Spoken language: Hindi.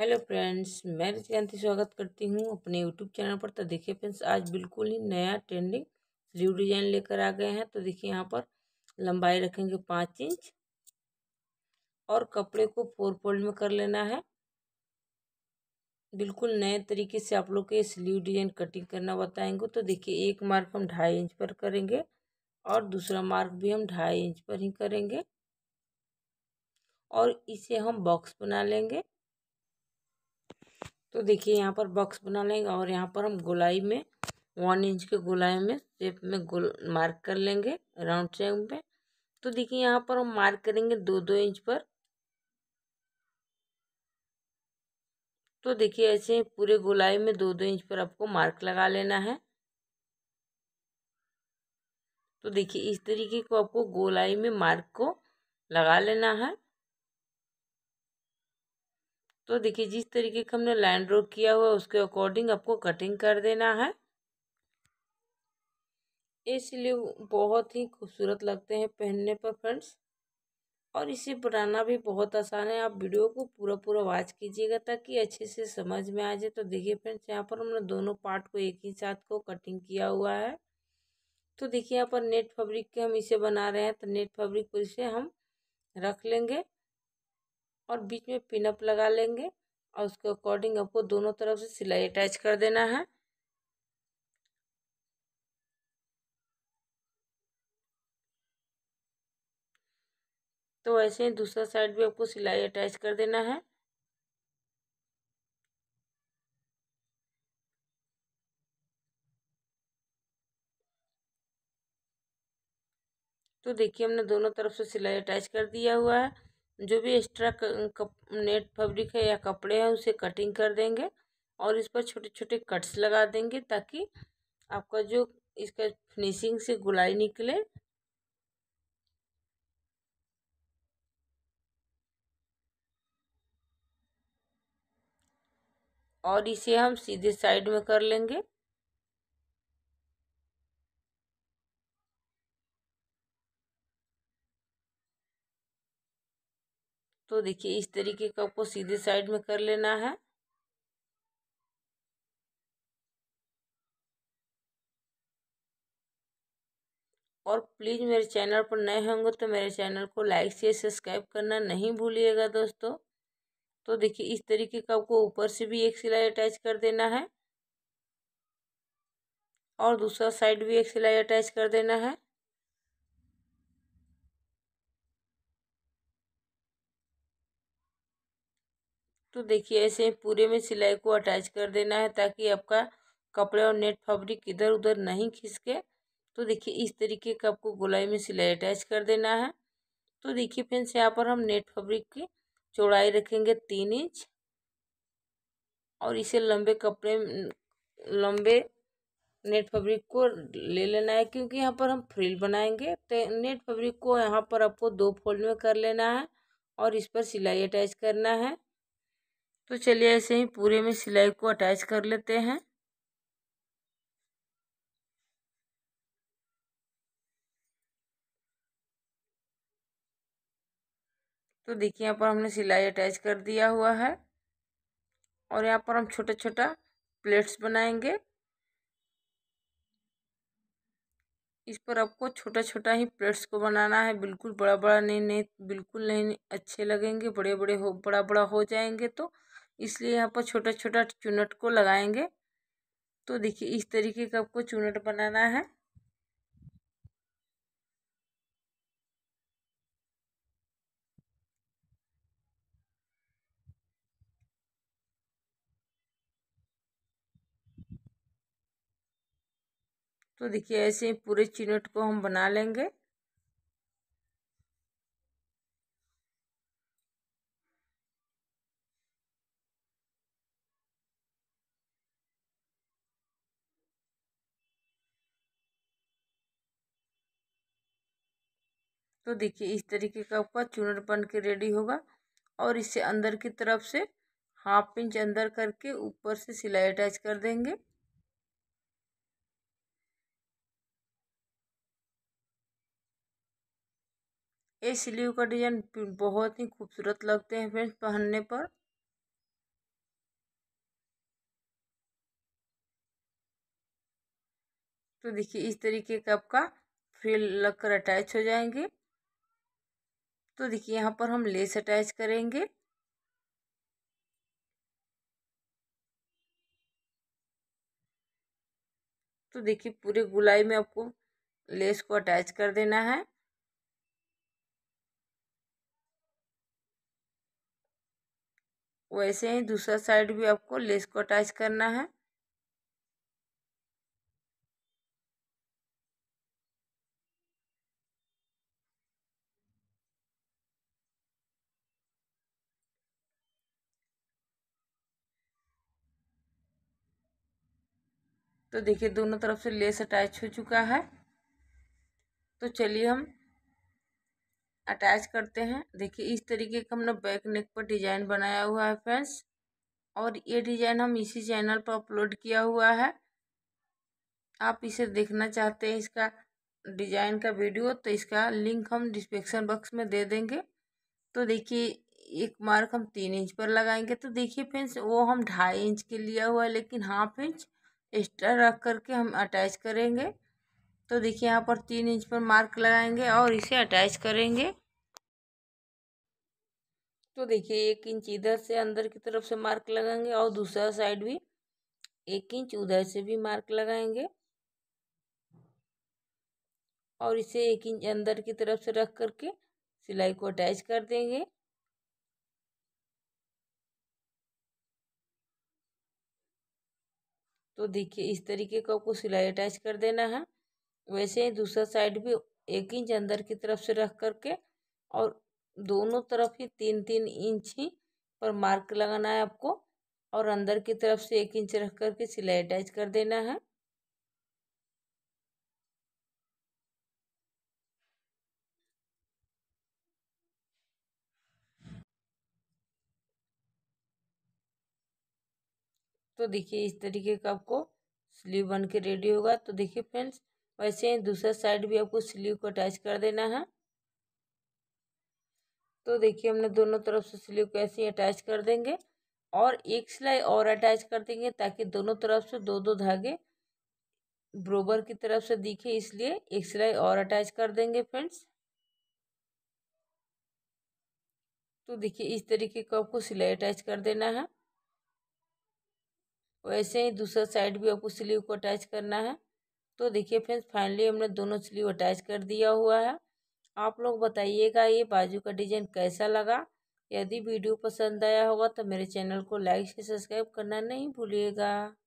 हेलो फ्रेंड्स मैं रजकांति स्वागत करती हूँ अपने यूट्यूब चैनल पर तो देखिए फ्रेंड्स आज बिल्कुल ही नया ट्रेंडिंग स्लीव डिजाइन लेकर आ गए हैं तो देखिए यहाँ पर लंबाई रखेंगे पाँच इंच और कपड़े को फोर फोल्ड में कर लेना है बिल्कुल नए तरीके से आप लोग के स्लीव डिजाइन कटिंग करना बताएंगे तो देखिए एक मार्क हम ढाई इंच पर करेंगे और दूसरा मार्क भी हम ढाई इंच पर ही करेंगे और इसे हम बॉक्स बना लेंगे तो देखिए यहाँ पर बॉक्स बना लेंगे और यहाँ पर हम गोलाई में वन इंच के गोलाई में शेप में गोल मार्क कर लेंगे राउंड शेप में तो देखिए यहाँ पर हम मार्क करेंगे दो दो इंच पर तो देखिए ऐसे पूरे गोलाई में दो दो इंच पर आपको मार्क लगा लेना है तो देखिए इस तरीके को आपको गोलाई में मार्क को लगा लेना है तो देखिए जिस तरीके का हमने लाइन ड्रॉ किया हुआ उसके अकॉर्डिंग आपको कटिंग कर देना है इसलिए बहुत ही खूबसूरत लगते हैं पहनने पर फ्रेंड्स और इसे बनाना भी बहुत आसान है आप वीडियो को पूरा पूरा वॉच कीजिएगा ताकि अच्छे से समझ में आ जाए तो देखिए फ्रेंड्स यहाँ पर हमने दोनों पार्ट को एक ही साथ को कटिंग किया हुआ है तो देखिए यहाँ पर नेट फैब्रिक के हम इसे बना रहे हैं तो नेट फैब्रिक को इसे हम रख लेंगे और बीच में पिनअप लगा लेंगे और उसके अकॉर्डिंग आपको दोनों तरफ से सिलाई अटैच कर देना है तो ऐसे ही दूसरा साइड भी आपको सिलाई अटैच कर देना है तो देखिए हमने दोनों तरफ से सिलाई अटैच कर दिया हुआ है जो भी एक्स्ट्रा नेट फैब्रिक है या कपड़े हैं उसे कटिंग कर देंगे और इस पर छोटे छोटे कट्स लगा देंगे ताकि आपका जो इसका फिनिशिंग से गुलाई निकले और इसे हम सीधे साइड में कर लेंगे तो देखिए इस तरीके का आपको सीधे साइड में कर लेना है और प्लीज़ मेरे चैनल पर नए होंगे तो मेरे चैनल को लाइक से सब्सक्राइब करना नहीं भूलिएगा दोस्तों तो देखिए इस तरीके का आपको ऊपर से भी एक सिलाई अटैच कर देना है और दूसरा साइड भी एक सिलाई अटैच कर देना है तो देखिए ऐसे पूरे में सिलाई को अटैच कर देना है ताकि आपका कपड़े और नेट फैब्रिक इधर उधर नहीं खिसके तो देखिए इस तरीके का आपको गोलाई में सिलाई अटैच कर देना है तो देखिए फ्रेंड्स यहाँ पर हम नेट फैब्रिक की चौड़ाई रखेंगे तीन इंच और इसे लंबे कपड़े लंबे नेट फैब्रिक को ले लेना है क्योंकि यहाँ पर हम फ्रिल बनाएंगे तो नेट फैब्रिक को यहाँ पर आपको दो फोल्ड में कर लेना है और इस पर सिलाई अटैच करना है तो चलिए ऐसे ही पूरे में सिलाई को अटैच कर लेते हैं तो देखिए यहाँ पर हमने सिलाई अटैच कर दिया हुआ है और यहाँ पर हम छोटा छोटा प्लेट्स बनाएंगे इस पर आपको छोटा छोटा ही प्लेट्स को बनाना है बिल्कुल बड़ा बड़ा नहीं नहीं बिल्कुल नहीं अच्छे लगेंगे बड़े बड़े हो बड़ा बड़ा हो जाएंगे तो इसलिए यहाँ पर छोटा छोटा चुनट को लगाएंगे तो देखिए इस तरीके का आपको चुनट बनाना है तो देखिए ऐसे ही पूरे चिनट को हम बना लेंगे तो देखिए इस तरीके का आपका चूनर बन के रेडी होगा और इसे अंदर की तरफ से हाफ इंच अंदर करके ऊपर से सिलाई अटैच कर देंगे ये स्लीव का डिज़ाइन बहुत ही खूबसूरत लगते हैं फ्रेंड्स पहनने पर तो देखिए इस तरीके का आपका फ्रिल लगकर अटैच हो जाएंगे तो देखिए यहाँ पर हम लेस अटैच करेंगे तो देखिए पूरे गुलाई में आपको लेस को अटैच कर देना है वैसे ही दूसरा साइड भी आपको लेस को अटैच करना है तो देखिए दोनों तरफ से लेस अटैच हो चुका है तो चलिए हम अटैच करते हैं देखिए इस तरीके का हमने बैक नेक पर डिजाइन बनाया हुआ है फ्रेंड्स और ये डिजाइन हम इसी चैनल पर अपलोड किया हुआ है आप इसे देखना चाहते हैं इसका डिजाइन का वीडियो तो इसका लिंक हम डिस्क्रिप्शन बॉक्स में दे देंगे तो देखिए एक मार्क हम तीन इंच पर लगाएंगे तो देखिए फ्रेंड्स वो हम ढाई इंच के लिया हुआ है लेकिन हाफ इंच एक्स्ट्रा रख करके हम अटैच करेंगे तो देखिए यहाँ पर तीन इंच पर मार्क लगाएंगे और इसे अटैच करेंगे तो देखिए एक इंच इधर से अंदर की तरफ से मार्क लगाएंगे और दूसरा साइड भी एक इंच उधर से भी मार्क लगाएंगे और इसे एक इंच अंदर की तरफ से रख करके सिलाई को अटैच कर देंगे तो देखिए इस तरीके का आपको सिलाई अटैच कर देना है वैसे ही दूसरा साइड भी एक इंच अंदर की तरफ से रख करके और दोनों तरफ ही तीन तीन इंच ही पर मार्क लगाना है आपको और अंदर की तरफ से एक इंच रख करके सिलाई अटैच कर देना है तो देखिए इस तरीके का आपको स्लीव बन के रेडी होगा तो देखिए फ्रेंड्स वैसे ही दूसरा साइड भी आपको स्लीव को अटैच कर देना है तो देखिए हमने दोनों तरफ से स्लीव को ऐसे ही अटैच कर देंगे और एक सिलाई और अटैच कर देंगे ताकि दोनों तरफ से दो दो धागे ब्रोबर की तरफ से दिखे इसलिए एक सिलाई और अटैच कर देंगे फ्रेंड्स तो देखिए इस तरीके को आपको सिलाई अटैच कर देना है वैसे ही दूसरा साइड भी आपको स्लीव को अटैच करना है तो देखिए फ्रेंड्स फाइनली हमने दोनों स्लीव अटैच कर दिया हुआ है आप लोग बताइएगा ये बाजू का डिज़ाइन कैसा लगा यदि वीडियो पसंद आया होगा तो मेरे चैनल को लाइक से सब्सक्राइब करना नहीं भूलिएगा